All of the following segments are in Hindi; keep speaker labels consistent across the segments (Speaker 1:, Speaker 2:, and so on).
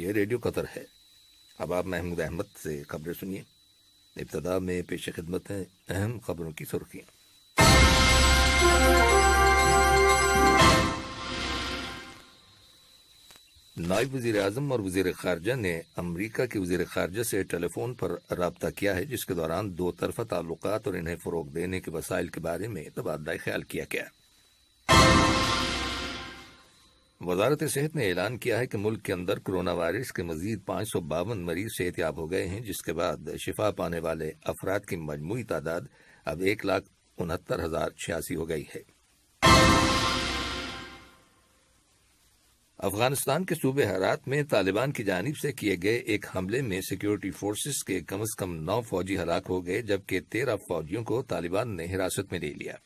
Speaker 1: लिए रेडियो कतर है अब आप महमूद अहमद से खबरें सुनिए इब्तदा में पेश खिदमत हैं अहम खबरों की सुर्खियाँ नायब वजीर अजम और वजीर खारजा ने अमरीका के वजीर खारजा से टेलीफोन पर रबता किया है जिसके दौरान दो तरफा ताल्लुक और इन्हें फ़रोग देने के वसाइल के बारे में तबादला ख्याल किया गया वजारत सेहत ने ऐलान किया है कि मुल्क के अंदर कोरोना वायरस के मजीद पांच सौ बावन मरीज सेहत याब हो गए हैं जिसके बाद शिफा पाने वाले अफराद की मजमू तादाद अब एक लाख उनहत्तर हजार छियासी हो गई है अफगानिस्तान के सूबे हरात में तालिबान की जानब से किए गए एक हमले में सिक्योरिटी फोर्सेस के कम अज कम नौ फौजी हलाक हो गए जबकि तेरह फौजियों को तालिबान ने हिरासत में ले लिया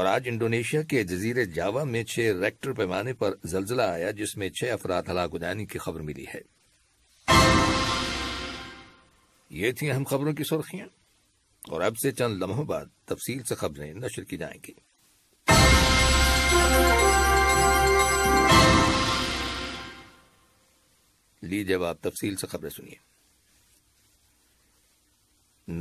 Speaker 1: और आज इंडोनेशिया के जजीर जावा में छह रेक्टर पैमाने पर जलजिला आया जिसमें छह अफराद हलाक हो जाने की खबर मिली है ये थी अहम खबरों की सुर्खियां और अब से चंद लम्हों बाद तफसील से खबरें नशर की जाएंगी लीजिए अब आप तफसील से खबरें सुनिए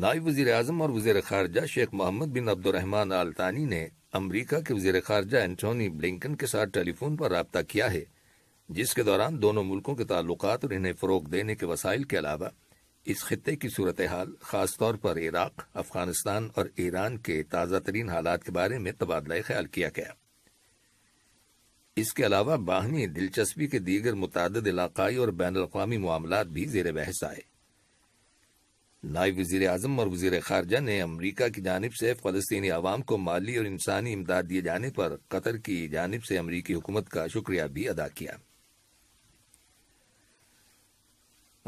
Speaker 1: नायब वजीर अजम और वजीर खारजा शेख मोहम्मद बिन अब्दुलरहमान अल्तानी ने अमरीका के वजीर खारजा एंटोनी ब्लिंकन के साथ टेलीफोन पर रबता किया है जिसके दौरान दोनों मुल्कों के ताल्लुक और इन्हें फ़रोग देने के वसाइल के अलावा इस खत्े की सूरत हाल खासतौर पर इराक अफगानिस्तान और ईरान के ताज़ा तरीन हालात के बारे में तबादला ख्याल किया गया इसके अलावा बाहनी दिलचस्पी के दीगर मुतद इलाकाई और बैन अवी मामला भी जेर बहस आए नायब वजीर अजम और वजीर खारजा ने अमरीका की जानब से फलस्तनी आवाम को माली और इंसानी इमदाद दिए जाने पर कतर की जानब से अमरीकी हुकूमत का शुक्रिया भी अदा किया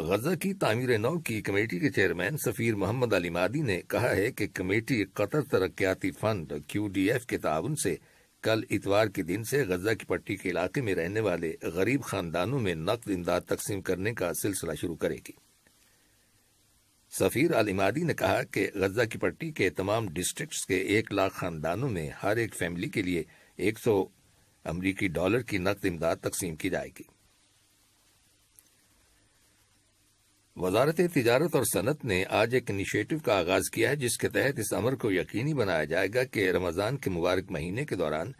Speaker 1: गजा की तमीर नौ की कमेटी के चेयरमैन सफ़ीर मोहम्मद अली मादी ने कहा है कि कमेटी कतर तरक्याती फंड क्यू डी एफ के ताउन से कल इतवार के दिन से गजा की पट्टी के इलाके में रहने वाले गरीब खानदानों में नकद इमदाद तकसीम करने का सिलसिला शुरू करेगी सफ़ीर अलिमादी ने कहा कि गजा की पट्टी के तमाम डिस्ट्रिक्ट्स के एक लाख खानदानों में हर एक फैमिली के लिए एक सौ अमरीकी डॉलर की नकद इमदाद तकसीम की जाएगी वजारत तजारत और सनत ने आज एक इनिशिएटिव का आगाज किया है जिसके तहत इस अमर को यकीनी बनाया जाएगा कि रमजान के मुबारक महीने के दौरान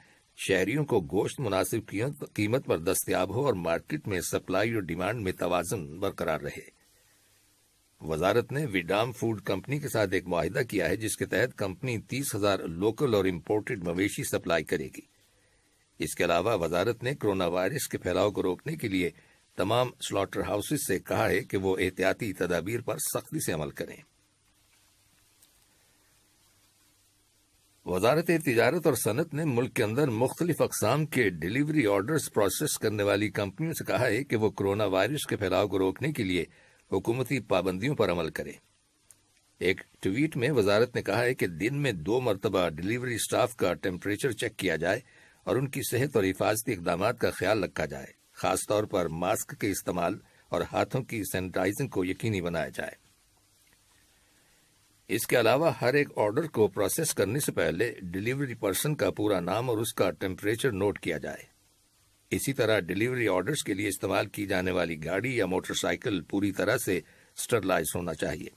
Speaker 1: शहरियों को गोश्त मुनासिब कीमत पर दस्तियाब हो और मार्केट में सप्लाई और डिमांड में तोज़न बरकरार रहे वजारत ने विडाम फूड कंपनी के साथ एक माहिदा किया है जिसके तहत कंपनी तीस हजार लोकल और इम्पोर्टेड मवेशी सप्लाई करेगी इसके अलावा वजारत ने कोरोना वायरस के फैलाव को रोकने के लिए तमाम स्लॉटर हाउसेज से कहा है कि वो एहतियाती तदाबीर पर सख्ती से अमल करें वजारत तजारत और सनत ने मुल्क के अंदर मुख्तलिफ अकसाम के डिलीवरी ऑर्डर प्रोसेस करने वाली कंपनियों से कहा है कि वो कोरोना वायरस के फैलाव को रोकने के लिए हुकूमती पाबंदियों पर अमल करे एक ट्वीट में वजारत ने कहा है कि दिन में दो मरतबा डिलीवरी स्टाफ का टेम्परेचर चेक किया जाए और उनकी सेहत और हिफाजती इकदाम का ख्याल रखा जाए खासतौर पर मास्क के इस्तेमाल और हाथों की सैनिटाइजिंग को यकीनी बनाया जाए इसके अलावा हर एक ऑर्डर को प्रोसेस करने से पहले डिलीवरी पर्सन का पूरा नाम और उसका टेम्परेचर नोट किया जाए इसी तरह डिलीवरी ऑर्डर्स के लिए इस्तेमाल की जाने वाली गाड़ी या मोटरसाइकिल पूरी तरह से स्टरलाइज होना चाहिए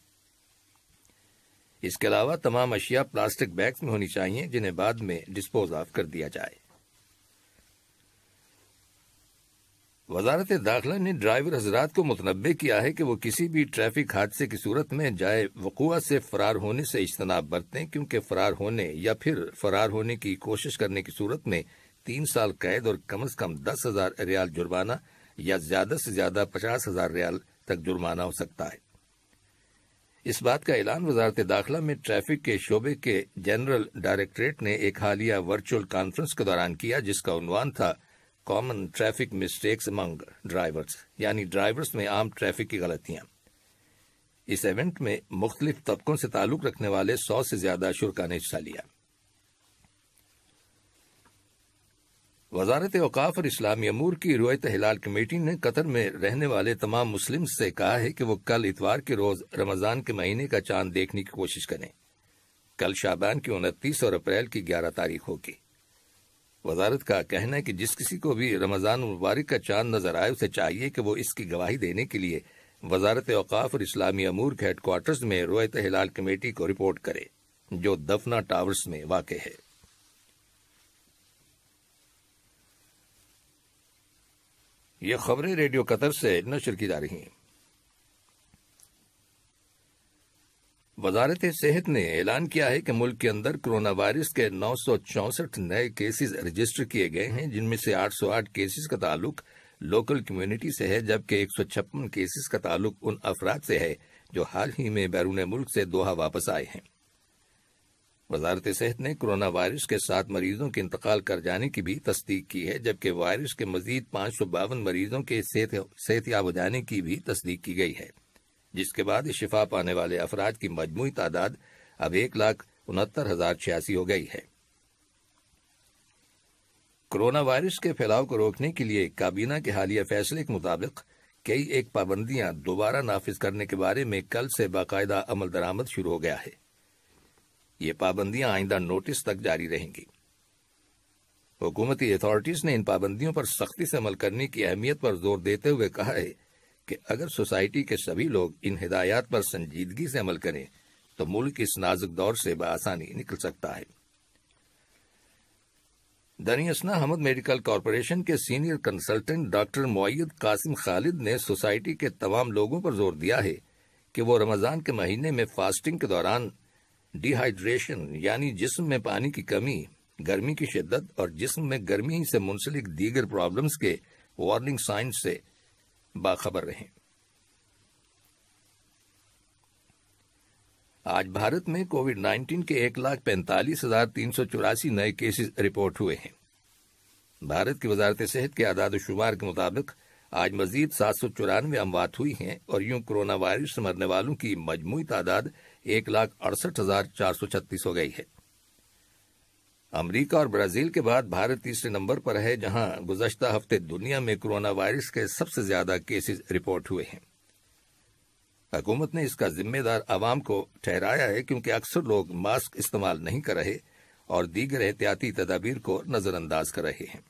Speaker 1: इसके अलावा तमाम अशिया प्लास्टिक बैग्स में होनी चाहिए जिन्हें बाद में डिस्पोज ऑफ कर दिया जाए वजारत दाखिला ने ड्राइवर हजरात को मुतनबे किया है कि वो किसी भी ट्रैफिक हादसे की सूरत में जाए वकूआ से फरार होने से इज्तनाब बरतें क्योंकि फरार होने या फिर फरार होने की कोशिश करने की सूरत में तीन साल कैद और कम से कम दस हजार रियाल जुर्माना या ज्यादा से ज्यादा पचास हजार रियाल तक जुर्माना हो सकता है इस बात का ऐलान वजारत दाखिला में ट्रैफिक के शोबे के जनरल डायरेक्टरेट ने एक हालिया वर्चुअल कॉन्फ्रेंस के दौरान किया जिसका उन्वान था common traffic mistakes among drivers यानी ड्राइवर्स में आम ट्रैफिक की गलतियां इस इवेंट में मुख्तलिफ तबकों से ताल्लुक रखने वाले सौ से ज्यादा शुरा ने हिस्सा लिया वजारत अवकाफ और इस्लामी अमूर की रोयत हिलाल कमेटी ने कतर में रहने वाले तमाम मुस्लिम से कहा है कि वो कल इतवार के रोज रमजान के महीने का चांद देखने की कोशिश करें कल शाबान की उनतीस और अप्रैल की ग्यारह तारीख होगी वजारत का कहना है कि जिस किसी को भी रमजान मुबारक का चांद नजर आए उसे चाहिए कि वो इसकी गवाही देने के लिए वजारत अवकाफ और इस्लामी अमूर के हेडकोार्टर्स में रोयत हिलाल कमेटी को रिपोर्ट करे जो दफना टावर्स में वाक़ है ये खबरें रेडियो कतर से नशर की जा रही हैं वजारत सेहत ने ऐलान किया है कि मुल्क के अंदर कोरोना वायरस के नौ नए केसेस रजिस्टर किए गए हैं जिनमें से 808 केसेस का ताल्लुक लोकल कम्युनिटी से है जबकि एक केसेस का ताल्लुक उन अफराद से है जो हाल ही में बैरून मुल्क से दोहा वापस आए हैं वजारत सेहत ने कोरोना वायरस के सात मरीजों के इंतकाल कर जाने की भी तस्दीक की है जबकि वायरस के मजीद पाँच सौ बावन मरीजों के सेहत याब हो जाने की भी तस्दीक की गई है जिसके बाद शिफा पाने वाले अफराज की मजमू तादाद अब एक लाख उनहत्तर हजार छियासी हो गई है कोरोना वायरस के फैलाव को रोकने के लिए काबीना के हालिया फैसले के मुताबिक कई एक पाबंदियां दोबारा नाफिज करने के बारे में कल से बाकायदा अमल दरामद शुरू हो गया है ये पाबंदियां आइंदा नोटिस तक जारी रहेंगी हुकूमती अथॉरिटीज ने इन पाबंदियों पर सख्ती से अमल करने की अहमियत पर जोर देते हुए कहा है कि अगर सोसाइटी के सभी लोग इन हिदायत पर संजीदगी से अमल करें तो मुल्क इस नाजुक दौर से बसानी निकल सकता है दरियसना अहमद मेडिकल कॉरपोरेशन के senior consultant doctor Moayad Qasim Khalid ने सोसाइटी के तमाम लोगों पर जोर दिया है कि वो रमज़ान के महीने में फास्टिंग के दौरान डिहाइड्रेशन यानी जिस्म में पानी की कमी गर्मी की शिद्दत और जिस्म में गर्मी से मुंसलिक दीगर प्रॉब्लम्स के वार्निंग साइंस से बाखबर रहें आज भारत में कोविड 19 के एक लाख पैंतालीस हजार तीन सौ चौरासी नए केसेस रिपोर्ट हुए हैं भारत की वजारत सेहत के आदाद शुमार के मुताबिक आज मजीद सात सौ चौरानवे अमवात हुई हैं और यूं कोरोना वायरस से मरने वालों की मजमू तादाद एक लाख अड़सठ हजार चार सौ छत्तीस हो गई है अमेरिका और ब्राजील के बाद भारत तीसरे नंबर पर है जहां गुजश्ता हफ्ते दुनिया में कोरोना वायरस के सबसे ज्यादा केसेस रिपोर्ट हुए हैं हुकूमत ने इसका जिम्मेदार आवाम को ठहराया है क्योंकि अक्सर लोग मास्क इस्तेमाल नहीं कर रहे और दीगर एहतियाती तदाबीर को नजरअंदाज कर रहे हैं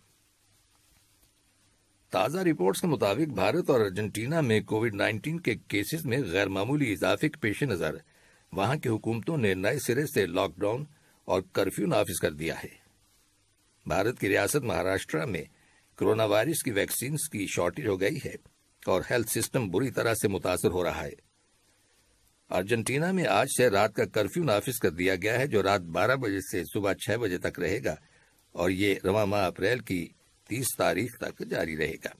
Speaker 1: ताज़ा रिपोर्ट्स के मुताबिक भारत और अर्जेंटीना में कोविड 19 के केसेस में गैर मामूली इजाफे के पेश नज़र वहां की हुकूमतों ने नए सिरे से लॉकडाउन और कर्फ्यू नाफिज कर दिया है भारत की रियासत महाराष्ट्र में कोरोना वायरस की वैक्सीन की शॉर्टेज हो गई है और हेल्थ सिस्टम बुरी तरह से मुतासर हो रहा है अर्जेंटीना में आज से रात का कर्फ्यू नाफिज कर दिया गया है जो रात 12 बजे से सुबह 6 बजे तक रहेगा और ये रवा माह अप्रैल की 30 तारीख तक जारी रहेगा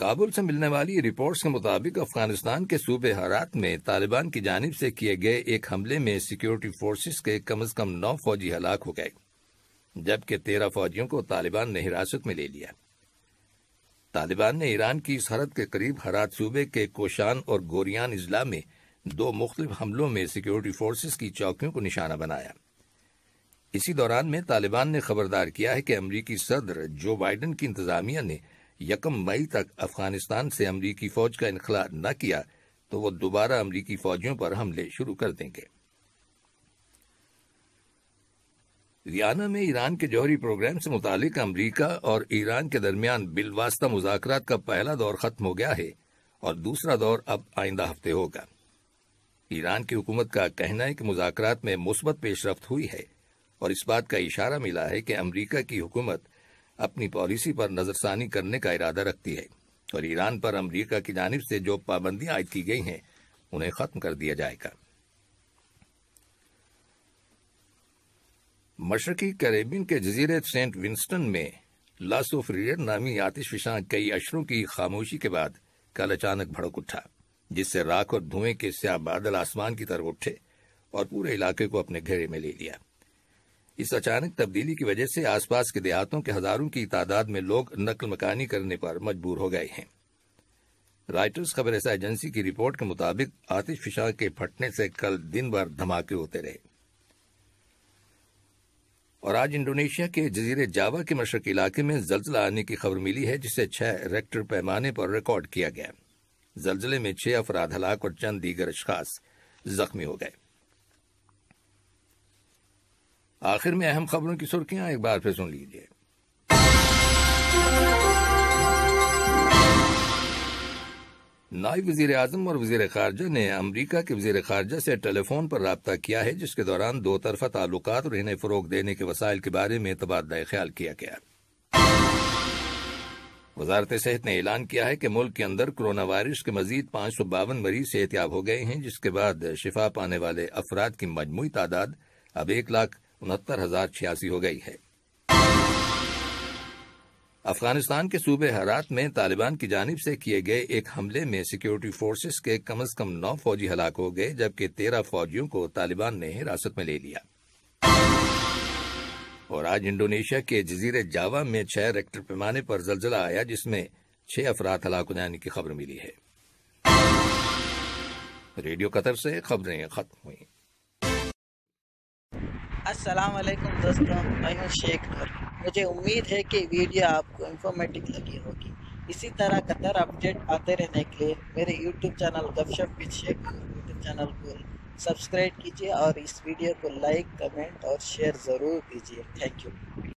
Speaker 1: काबुल से मिलने वाली रिपोर्ट्स के मुताबिक अफगानिस्तान के सूबे हरात में तालिबान की जानब से किए गए एक हमले में सिक्योरिटी फोर्सेस के कम अज कम नौ फौजी हलाक हो गए जबकि तेरह फौजियों को तालिबान ने हिरासत में ले लिया तालिबान ने ईरान की सरहद के करीब हरात सूबे के कोशान और गोरियान अजला में दो मुख्तलिफ हमलों में सिक्योरिटी फोर्सेस की चौकियों को निशाना बनाया इसी दौरान में तालिबान ने खबरदार किया है कि अमरीकी सदर जो बाइडन की इंतजामिया ने यकम मई तक अफगानिस्तान से अमरीकी फौज का इनखला न किया तो वह दोबारा अमरीकी फौजियों पर हमले शुरू कर देंगे रियाना में ईरान के जौहरी प्रोग्राम से मुतालिक अमरीका और ईरान के दरमियान बिलवास्ता मुजाकर का पहला दौर खत्म हो गया है और दूसरा दौर अब आइंदा हफ्ते होगा ईरान की हुकूमत का कहना है कि मुजाकर में मुस्बत पेशरफ हुई है और इस बात का इशारा मिला है कि अमरीका की हुकूमत अपनी पॉलिसी पर नजरसानी करने का इरादा रखती है और ईरान पर अमरीका की जानब से जो पाबंदियां आयद की गई हैं उन्हें खत्म कर दिया जाएगा मशरकी करेबिन के जजीरे सेंट विंस्टन में लास ऑफ रियर नामी आतिश फिशां कई अशरों की खामोशी के बाद कल अचानक भड़क उठा जिससे राख और धुएं के स्या बादल आसमान की तरफ उठे और पूरे इलाके को अपने घेरे में ले लिया इस अचानक तब्दीली की वजह से आसपास के देहातों के हजारों की तादाद में लोग नकल मकानी करने पर मजबूर हो गए हैं राइटर्स खबर ऐसा एजेंसी की रिपोर्ट के मुताबिक आतिश फिशा के फटने से कल दिन भर धमाके होते रहे और आज इंडोनेशिया के जजीरे जावा के मशरक इलाके में जल्जला आने की खबर मिली है जिसे छह रेक्टर पैमाने पर रिकॉर्ड किया गया जल्जले में छह अफराध हलाक और चंद दीगर अशखास जख्मी हो गए आखिर में अहम खबरों की सुर्खियां एक बार फिर सुन लीजिए नायब वजीर अजम और वजीर खारजा ने अमरीका के वजीर खारजा से टेलीफोन पर रबता किया है जिसके दौरान दो तरफा ताल्लुक और इन्हें फरोग देने के वसायल के बारे में तबादला ख्याल किया गया वजारत सेहत ने ऐलान किया है कि मुल्क के अंदर कोरोना वायरस के मजीद पांच सौ बावन मरीज सेहतियाब हो गए हैं जिसके बाद शिफा पाने वाले अफराद की मजमू तादाद अब एक लाख उनहत्तर हजार छियासी हो गई है अफगानिस्तान के सूबे हरात में तालिबान की जानब से किए गए एक हमले में सिक्योरिटी फोर्सेस के कम से कम नौ फौजी हलाक हो गए जबकि तेरह फौजियों को तालिबान ने हिरासत में ले लिया और आज इंडोनेशिया के जजीर जावा में छह रेक्टर पैमाने पर जलजला आया जिसमें छह अफराद हलाक हो जाने की खबर मिली है रेडियो कतर से खबरें खत्म हुई अस्सलाम वालेकुम दोस्तों मैं हूँ शेख नूर मुझे उम्मीद है कि वीडियो आपको इन्फॉर्मेटिव लगी होगी इसी तरह कतर अपडेट आते रहने के लिए मेरे YouTube channel Gapshap with Sheikh Noor YouTube channel को सब्सक्राइब कीजिए और इस वीडियो को लाइक कमेंट और शेयर ज़रूर कीजिए थैंक यू